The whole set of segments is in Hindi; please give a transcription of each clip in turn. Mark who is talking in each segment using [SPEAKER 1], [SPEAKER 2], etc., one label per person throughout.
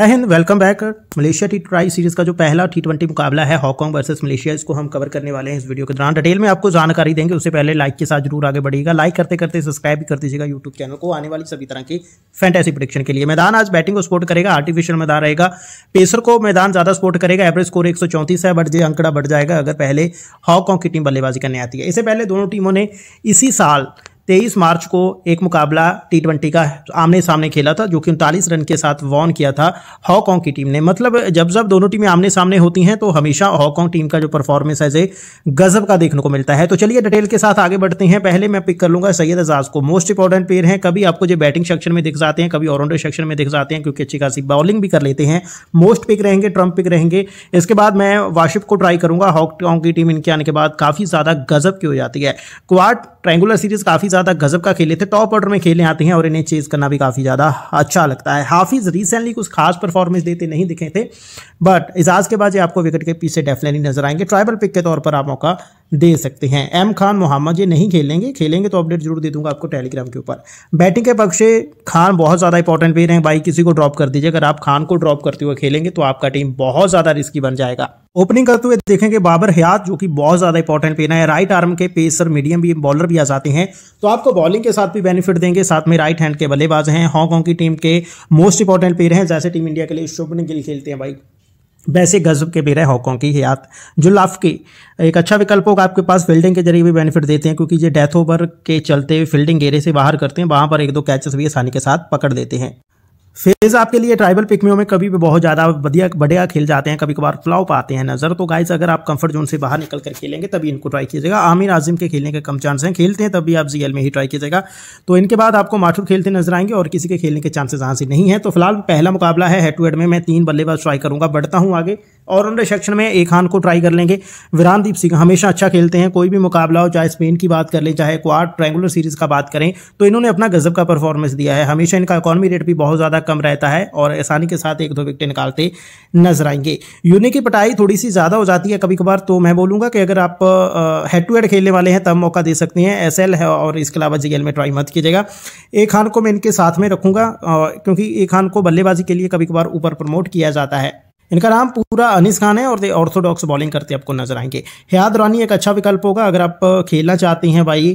[SPEAKER 1] Hind welcome back Malaysia T tri series का जो पहला टी ट्वेंटी मुकाबला है हांगकॉन्ग वर्सेस मलेशिया इसको हम कवर करने वाले हैं इस वीडियो के दौरान डिटेल में आपको जानकारी देंगे उससे पहले लाइक के साथ जरूर आगे बढ़िएगा लाइक करते करते सब्सक्राइब भी कर दीजिएगा यूट्यूब चैनल को आने वाली सभी तरह की फैंटेसी प्रोडिक्शन के लिए मैदान आज बैटिंग को सपोर्ट करेगा आर्टिफिशियल मैदान रहेगा पेसर को मैदान ज्यादा सपोर्ट करेगा एवरेज स्कोर एक है बट ये अंकड़ा बढ़ जाएगा अगर पहले हांगकॉन्ग की टीम बल्लेबाजी करने आती है इससे पहले दोनों टीमों ने इसी साल तेईस मार्च को एक मुकाबला टी ट्वेंटी का तो आमने सामने खेला था जो कि उनतालीस रन के साथ वॉन किया था हॉकॉन्ग की टीम ने मतलब जब जब दोनों टीमें आमने सामने होती हैं तो हमेशा हॉकॉन्ग टीम का जो परफॉर्मेंस है जे गजब का देखने को मिलता है तो चलिए डिटेल के साथ आगे बढ़ते हैं पहले मैं पिक कर लूंगा सैयद एजाज को मोस्ट इंपॉर्टेंट प्लेयर है कभी आपको जो बैटिंग सेक्शन में दिख जाते हैं कभी ऑलराउंडर सेक्शन में दिख जाते हैं क्योंकि अच्छी खासी बॉलिंग भी कर लेते हैं मोस्ट पिक रहेंगे ट्रम्प पिक रहेंगे इसके बाद मैं वाशिप को ट्राई करूंगा हॉकॉन्ग की टीम इनके आने के बाद काफ़ी ज़्यादा गजब की हो जाती है क्वाड ट्रैंगुलर सीरीज काफ़ी ज़्यादा ज़्यादा गजब का खेले थे टॉप ऑर्डर में खेले आते हैं और इन्हें चेज करना भी काफ़ी ज़्यादा अच्छा लगता है हाफिज़ रिसेंटली कुछ खास परफॉर्मेंस देते नहीं दिखे थे बट इजाज के बाद ये आपको विकेट के पीछे डेफिनेटली नजर आएंगे ट्राइबल पिक के तौर पर आप मौका दे सकते हैं एम खान मोहम्मद ये नहीं खेलेंगे खेलेंगे तो अपडेट जरूर दे दूंगा आपको टेलीग्राम के ऊपर बैटिंग के पक्ष खान बहुत ज़्यादा इंपॉर्टेंट रहे हैं भाई किसी को ड्रॉप कर दीजिए अगर आप खान को ड्रॉप करते हुए खेलेंगे तो आपका टीम बहुत ज़्यादा रिस्की बन जाएगा ओपनिंग करते हुए देखेंगे बाबर हयात जो कि बहुत ज़्यादा इंपॉर्टेंट पेना है राइट आर्म के पेसर मीडियम भी बॉलर भी आ जाते हैं तो आपको बॉलिंग के साथ भी बेनिफिट देंगे साथ में राइट हैंड के बल्लेबाज हैं हांगकॉन्ग की टीम के मोस्ट इंपॉर्टेंट पेयर हैं जैसे टीम इंडिया के लिए शुभन गिल खेलते हैं भाई वैसे गज़ब के भी रहे हॉकों की हयात जुलाफ की एक अच्छा विकल्प होगा आपके पास फील्डिंग के जरिए भी बेनिफिट देते हैं क्योंकि ये डेथ ओवर के चलते फील्डिंग घेरे से बाहर करते हैं वहाँ पर एक दो कैचेस भी आसानी के साथ पकड़ देते हैं फेज आपके लिए ट्राइबल पिकमियों में कभी भी बहुत ज़्यादा बढ़िया बढ़िया खेल जाते हैं कभी कभार फ्लॉप आते हैं नज़र तो गाइस अगर आप कंफर्ट जोन से बाहर निकल कर खेलेंगे तभी इनको ट्राई कीजिएगा आमिर आजिम के खेलने के कम चांस हैं खेलते हैं तभी आप जी में ही ट्राई कीजिएगा तो इनके बाद आपको माठूर खेलते नजर आएंगे और किसी के खेलने के चांसेस यहाँ से नहीं है तो फिलहाल पहला मुकाबला है हेड टू हेड में मैं तीन बल्लेबाज ट्राई करूँगा बढ़ता हूँ आगे ऑलराउंडर सेक्शन में ए खान को ट्राई कर लेंगे वीरानदीप सिंह हमेशा अच्छा खेलते हैं कोई भी मुकाबला हो चाहे स्पेन की बात कर लें चाहे क्वार ट्रैंगुलर सीरीज का बात करें तो इन्होंने अपना गजब का परफॉर्मेंस दिया है हमेशा इनका इकॉनमी रेट भी बहुत ज़्यादा कम रहता है और आसानी के साथ एक दो विकटें निकालते नजर आएंगे यूनि की पटाई थोड़ी सी ज़्यादा हो जाती है कभी कभार तो मैं बोलूँगा कि अगर आप हेड टू हेड खेलने वाले हैं तब मौका दे सकते हैं एस है और इसके अलावा जी में ट्राई मत कीजिएगा ए खान को मैं इनके साथ में रखूँगा क्योंकि ए खान को बल्लेबाजी के लिए कभी कभार ऊपर प्रमोट किया जाता है इनका नाम पूरा अनिस खान है और दे ऑर्थोडॉक्स बॉलिंग करते आपको नजर आएंगे हयाद रानी एक अच्छा विकल्प होगा अगर आप खेलना चाहते हैं भाई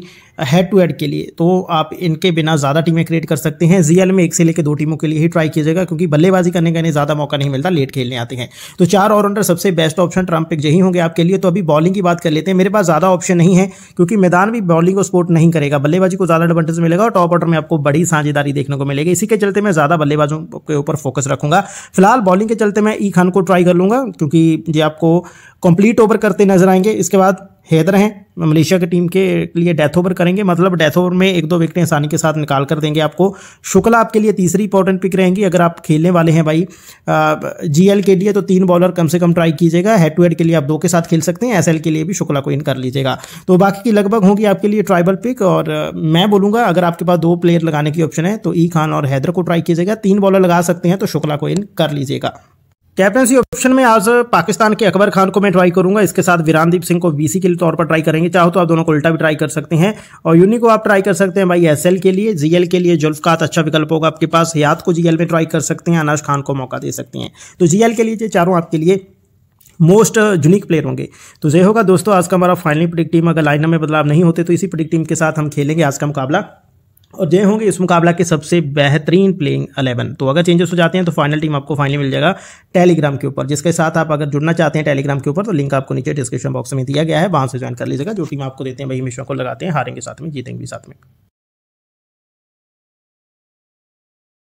[SPEAKER 1] हेड टू हेड के लिए तो आप इनके बिना ज़्यादा टीमें क्रिएट कर सकते हैं जीएल में एक से लेकर दो टीमों के लिए ही ट्राई कीजिएगा क्योंकि बल्लेबाजी करने का इन्हें ज़्यादा मौका नहीं मिलता लेट खेलने आते हैं तो चार ऑलराउंडर सबसे बेस्ट ऑप्शन ट्रंप पिक यही होंगे आपके लिए तो अभी बॉलिंग की बात कर लेते हैं मेरे पास ज़्यादा ऑप्शन नहीं है क्योंकि मैदान भी बॉलिंग को सपोर्ट नहीं करेगा बल्लेबाजी को ज़्यादा एडवांटेज मिलेगा और टॉप ऑर्डर में आपको बड़ी साझेदारी देखने को मिलेगी इसी के चलते मैं ज़्यादा बल्लेबाजों के ऊपर फोकस रखूंगा फिलहाल बॉलिंग के चलते मैं ई e खान को ट्राई कर लूँगा क्योंकि ये आपको कंप्लीट ओवर करते नजर आएंगे इसके बाद हैदर हैं मलेशिया की टीम के लिए डेथ ओवर करेंगे मतलब डेथ ओवर में एक दो विकटें आसानी के साथ निकाल कर देंगे आपको शुक्ला आपके लिए तीसरी इंपॉर्टेंट पिक रहेंगी अगर आप खेलने वाले हैं भाई एल के लिए तो तीन बॉलर कम से कम ट्राई कीजिएगा हेड टू हेड के लिए आप दो के साथ खेल सकते हैं एसएल के लिए भी शुक्ला को इन कर लीजिएगा तो बाकी की लगभग होंगी आपके लिए ट्राइबल पिक और मैं बोलूँगा अगर आपके पास दो प्लेयर लगाने की ऑप्शन है तो ई e खान और हैदर को ट्राई कीजिएगा तीन बॉलर लगा सकते हैं तो शुक्ला को इन कर लीजिएगा कैप्टनसी ऑप्शन में आज पाकिस्तान के अकबर खान को मैं ट्राई करूंगा इसके साथ वीरानदीप सिंह को बीसी के तौर पर ट्राई करेंगे चाहो तो आप दोनों को उल्टा भी ट्राई कर सकते हैं और यूनी को आप ट्राई कर सकते हैं भाई एसएल के लिए जीएल के लिए जुल्फकात अच्छा विकल्प होगा आपके पास हयात को जीएल में ट्राई कर सकते हैं अनाज खान को मौका दे सकते हैं तो जीएल के लिए चारों आपके लिए मोस्ट यूनिक प्लेयर होंगे तो ये होगा दोस्तों आज का हमारा फाइनली प्रिडिक टीम अगर लाइन में बदलाव नहीं होते तो इसी प्रिडिक टीम के साथ हम खेलेंगे आज का मुकाबला और जय होंगे इस मुकाबला के सबसे बेहतरीन प्लेइंग अलेवन तो अगर चेंजेस हो जाते हैं तो फाइनल टीम आपको फाइनली मिल जाएगा टेलीग्राम के ऊपर जिसके साथ आप अगर जुड़ना चाहते हैं टेलीग्राम के ऊपर तो लिंक आपको नीचे डिस्क्रिप्शन बॉक्स में दिया गया है वहां से ज्वाइन कर लीजिएगा जो टीम आपको देते हैं भाई हमेशा को लगाते हैं हारेंगे साथ में जीतेंगे भी साथ में